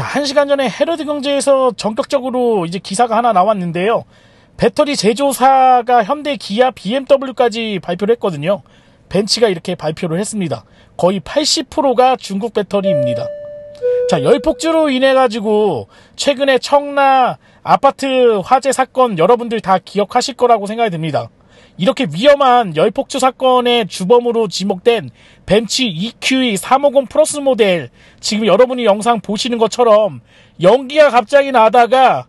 자, 한 시간 전에 헤럴드 경제에서 전격적으로 이제 기사가 하나 나왔는데요. 배터리 제조사가 현대, 기아, BMW까지 발표를 했거든요. 벤치가 이렇게 발표를 했습니다. 거의 80%가 중국 배터리입니다. 자, 열폭주로 인해가지고 최근에 청라 아파트 화재 사건 여러분들 다 기억하실 거라고 생각이 듭니다. 이렇게 위험한 열폭주 사건의 주범으로 지목된 벤츠 EQE 350 플러스 모델 지금 여러분이 영상 보시는 것처럼 연기가 갑자기 나다가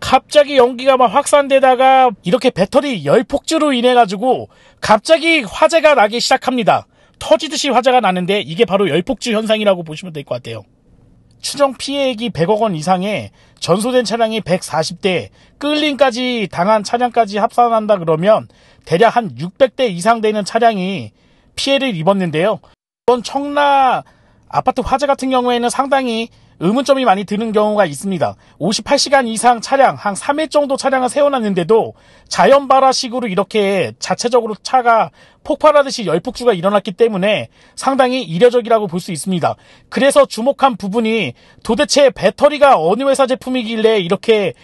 갑자기 연기가 막 확산되다가 이렇게 배터리 열폭주로 인해 가지고 갑자기 화재가 나기 시작합니다. 터지듯이 화재가 나는데 이게 바로 열폭주 현상이라고 보시면 될 것 같아요. 추정 피해액이 100억 원 이상에 전소된 차량이 140대, 끌림까지 당한 차량까지 합산한다 그러면 대략 한 600대 이상 되는 차량이 피해를 입었는데요. 이번 청라 아파트 화재 같은 경우에는 상당히 의문점이 많이 드는 경우가 있습니다. 58시간 이상 차량, 한 3일 정도 차량을 세워놨는데도 자연발화식으로 이렇게 자체적으로 차가 폭발하듯이 열폭주가 일어났기 때문에 상당히 이례적이라고 볼 수 있습니다. 그래서 주목한 부분이 도대체 배터리가 어느 회사 제품이길래 이렇게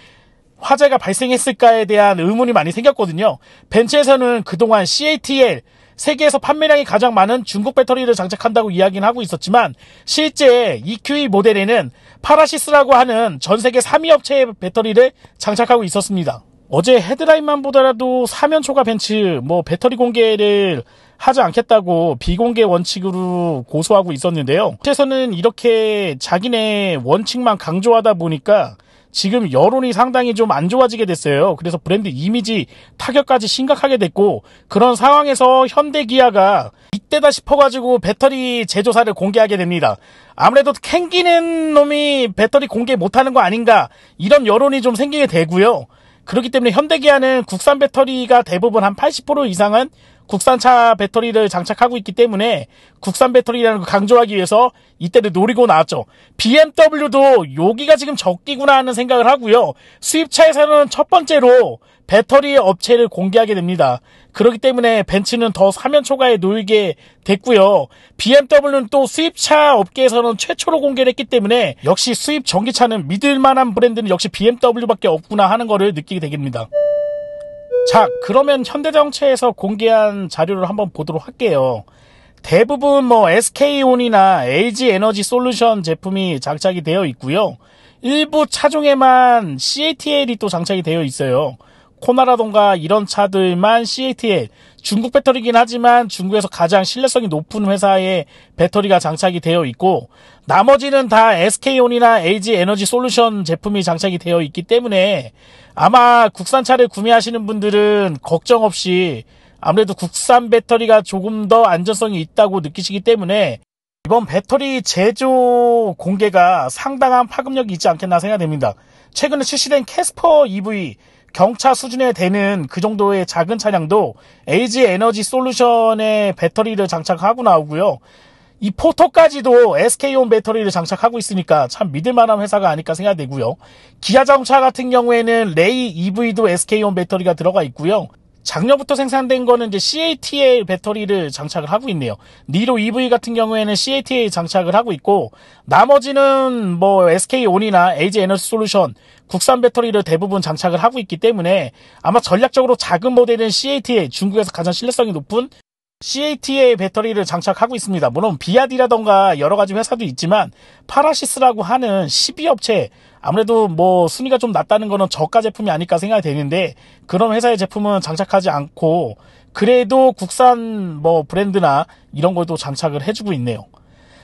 화재가 발생했을까에 대한 의문이 많이 생겼거든요. 벤츠에서는 그동안 CATL, 세계에서 판매량이 가장 많은 중국 배터리를 장착한다고 이야기는 하고 있었지만 실제 EQE e 모델에는 파라시스라고 하는 전 세계 3위 업체의 배터리를 장착하고 있었습니다. 어제 헤드라인만 보더라도 사면초과 벤츠 뭐 배터리 공개를 하지 않겠다고 비공개 원칙으로 고소하고 있었는데요. 에서는 이렇게 자기네 원칙만 강조하다 보니까 지금 여론이 상당히 좀 안 좋아지게 됐어요. 그래서 브랜드 이미지 타격까지 심각하게 됐고 그런 상황에서 현대기아가 이때다 싶어가지고 배터리 제조사를 공개하게 됩니다. 아무래도 캥기는 놈이 배터리 공개 못하는 거 아닌가 이런 여론이 좀 생기게 되고요. 그렇기 때문에 현대기아는 국산 배터리가 대부분 한 80% 이상은 국산차 배터리를 장착하고 있기 때문에 국산 배터리라는 걸 강조하기 위해서 이때를 노리고 나왔죠. BMW도 여기가 지금 적기구나 하는 생각을 하고요. 수입차에서는 첫 번째로 배터리 업체를 공개하게 됩니다. 그렇기 때문에 벤츠는 더 사면 초과에 놓이게 됐고요. BMW는 또 수입차 업계에서는 최초로 공개를 했기 때문에 역시 수입 전기차는 믿을 만한 브랜드는 역시 BMW밖에 없구나 하는 것을 느끼게 되겠습니다 자, 그러면 현대정체에서 공개한 자료를 한번 보도록 할게요. 대부분 뭐 SK온이나 LG 에너지 솔루션 제품이 장착이 되어 있고요. 일부 차종에만 CATL이 또 장착이 되어 있어요. 코나라던가 이런 차들만 CATL 중국 배터리긴 하지만 중국에서 가장 신뢰성이 높은 회사에 배터리가 장착이 되어 있고 나머지는 다 SK온이나 LG 에너지 솔루션 제품이 장착이 되어 있기 때문에 아마 국산차를 구매하시는 분들은 걱정 없이 아무래도 국산 배터리가 조금 더 안전성이 있다고 느끼시기 때문에 이번 배터리 제조 공개가 상당한 파급력이 있지 않겠나 생각됩니다. 최근에 출시된 캐스퍼 EV 경차 수준에 되는 그 정도의 작은 차량도 LG 에너지 솔루션의 배터리를 장착하고 나오고요. 이 포토까지도 SK온 배터리를 장착하고 있으니까 참 믿을만한 회사가 아닐까 생각되고요. 기아자동차 같은 경우에는 레이 EV도 SK온 배터리가 들어가 있고요. 작년부터 생산된 거는 이제 c a t a 배터리를 장착을 하고 있네요. 니로 EV 같은 경우에는 c a t a 장착을 하고 있고 나머지는 뭐 SK온이나 AG 에너지 솔루션 국산 배터리를 대부분 장착을 하고 있기 때문에 아마 전략적으로 작은 모델은 c a t a 중국에서 가장 신뢰성이 높은 c a t a 배터리를 장착하고 있습니다. 물론 비아디라던가 여러 가지 회사도 있지만 파라시스라고 하는 12 업체 아무래도 뭐 순위가 좀 낮다는 거는 저가 제품이 아닐까 생각이 되는데 그런 회사의 제품은 장착하지 않고 그래도 국산 뭐 브랜드나 이런 걸도 장착을 해주고 있네요.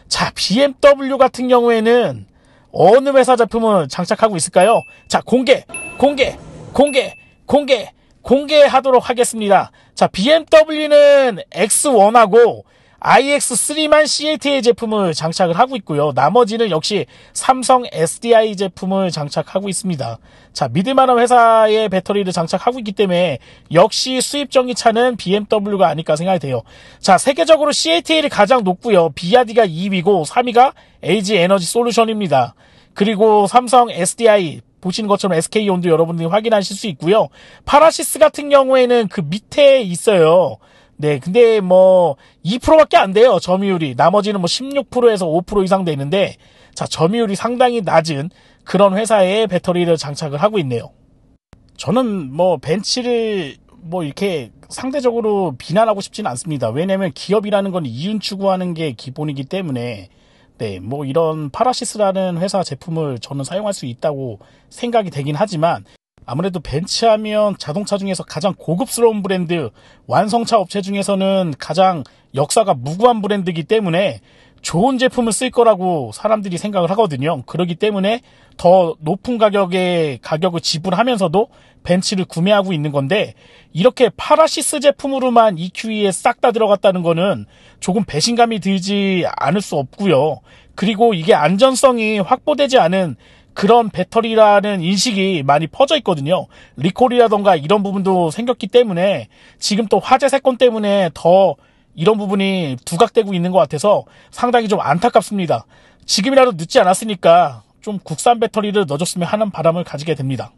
자, BMW 같은 경우에는 어느 회사 제품을 장착하고 있을까요? 자, 공개, 공개, 공개, 공개, 공개하도록 하겠습니다. 자, BMW는 X1하고 iX3만 CLTA 제품을 장착을 하고 있고요. 나머지는 역시 삼성 SDI 제품을 장착하고 있습니다. 자, 믿을만한 회사의 배터리를 장착하고 있기 때문에 역시 수입 전기차는 BMW가 아닐까 생각이 돼요. 자, 세계적으로 CLTA를 가장 높고요. b 아 d 가 2위고 3위가 LG 에너지 솔루션입니다. 그리고 삼성 SDI, 보시는 것처럼 SK 온도 여러분들이 확인하실 수 있고요. 파라시스 같은 경우에는 그 밑에 있어요. 네, 근데 뭐 2%밖에 안 돼요. 점유율이. 나머지는 뭐 16%에서 5% 이상 되는데 자, 점유율이 상당히 낮은 그런 회사에 배터리를 장착을 하고 있네요. 저는 뭐 벤치를 뭐 이렇게 상대적으로 비난하고 싶지는 않습니다. 왜냐면 기업이라는 건 이윤 추구하는 게 기본이기 때문에 네, 뭐 이런 파라시스라는 회사 제품을 저는 사용할 수 있다고 생각이 되긴 하지만 아무래도 벤츠하면 자동차 중에서 가장 고급스러운 브랜드, 완성차 업체 중에서는 가장 역사가 무구한 브랜드이기 때문에 좋은 제품을 쓸 거라고 사람들이 생각을 하거든요. 그러기 때문에 더 높은 가격의 가격을 지불하면서도 벤츠를 구매하고 있는 건데 이렇게 파라시스 제품으로만 EQE에 싹 다 들어갔다는 거는 조금 배신감이 들지 않을 수 없고요. 그리고 이게 안전성이 확보되지 않은 그런 배터리라는 인식이 많이 퍼져 있거든요. 리콜이라던가 이런 부분도 생겼기 때문에 지금 또 화재 사건 때문에 더 이런 부분이 두각되고 있는 것 같아서 상당히 좀 안타깝습니다. 지금이라도 늦지 않았으니까 좀 국산 배터리를 넣어줬으면 하는 바람을 가지게 됩니다.